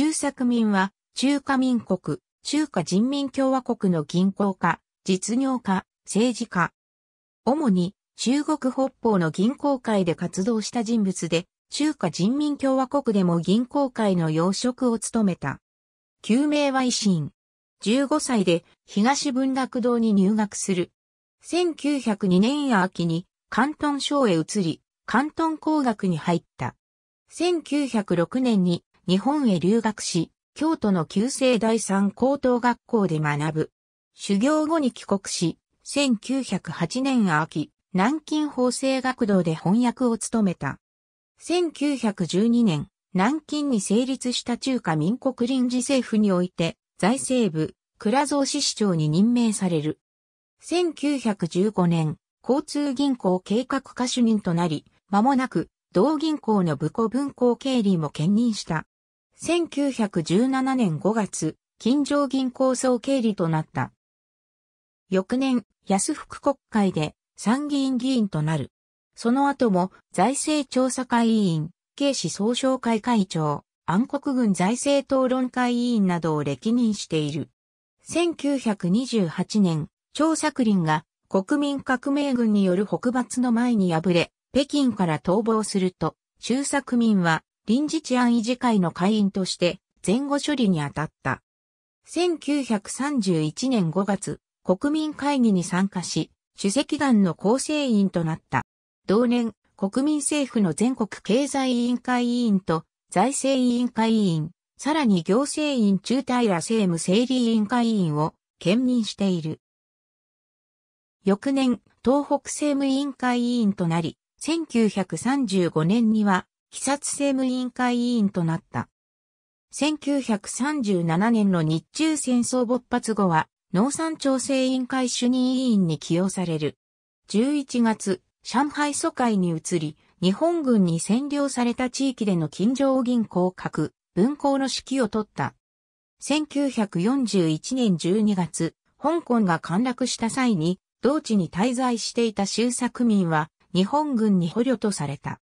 中作民は、中華民国、中華人民共和国の銀行家、実業家、政治家。主に、中国北方の銀行会で活動した人物で、中華人民共和国でも銀行会の要職を務めた。旧名は維新。15歳で東文楽堂に入学する。1902年秋に関東省へ移り、関東工学に入った。1906年に日本へ留学し、京都の旧制第三高等学校で学ぶ。修行後に帰国し、1908年秋、南京法制学堂で翻訳を務めた。1912年、南京に成立した中華民国臨時政府において、財政部、倉蔵市市長に任命される。1915年、交通銀行計画家主任となり、間もなく、同銀行の部庫分行経理も兼任した。1917年5月、金城銀行総経理となった。翌年、安福国会で参議院議員となる。その後も財政調査会委員、警視総商会会長、暗黒軍財政討論会委員などを歴任している。1928年、張作林が国民革命軍による北伐の前に敗れ、北京から逃亡すると、中作民は臨時治安維持会の会員として前後処理に当たった。1931年5月、国民会議に参加し、主席団の構成員となった。同年、国民政府の全国経済委員会委員と財政委員会委員、さらに行政委員中平政務整理委員会委員を兼任している。翌年、東北政務委員会委員となり、1935年には被殺政務委員会委員となった。1937年の日中戦争勃発後は、農産調整委員会主任委員に起用される。11月、上海疎開に移り、日本軍に占領された地域での金城銀行核、分校の指揮を取った。1941年12月、香港が陥落した際に、同地に滞在していた周作民は、日本軍に捕虜とされた。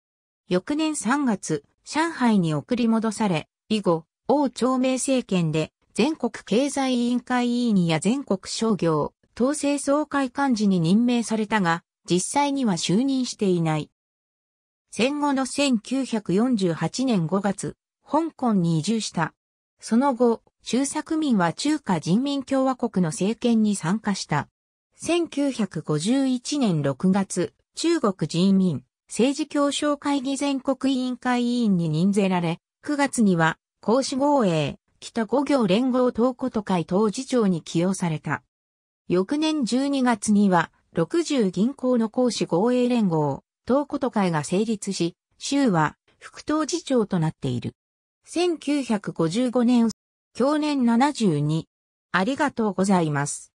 翌年3月、上海に送り戻され、以後、王朝明政権で、全国経済委員会委員や全国商業、統制総会幹事に任命されたが、実際には就任していない。戦後の1948年5月、香港に移住した。その後、周作民は中華人民共和国の政権に参加した。1951年6月、中国人民政治協商会議全国委員会委員に任ぜられ、9月には、公私合営、北五行連合東こと会当事長に起用された。翌年12月には、60銀行の公私合営連合、東こと会が成立し、州は副当事長となっている。1955年、去年72。ありがとうございます。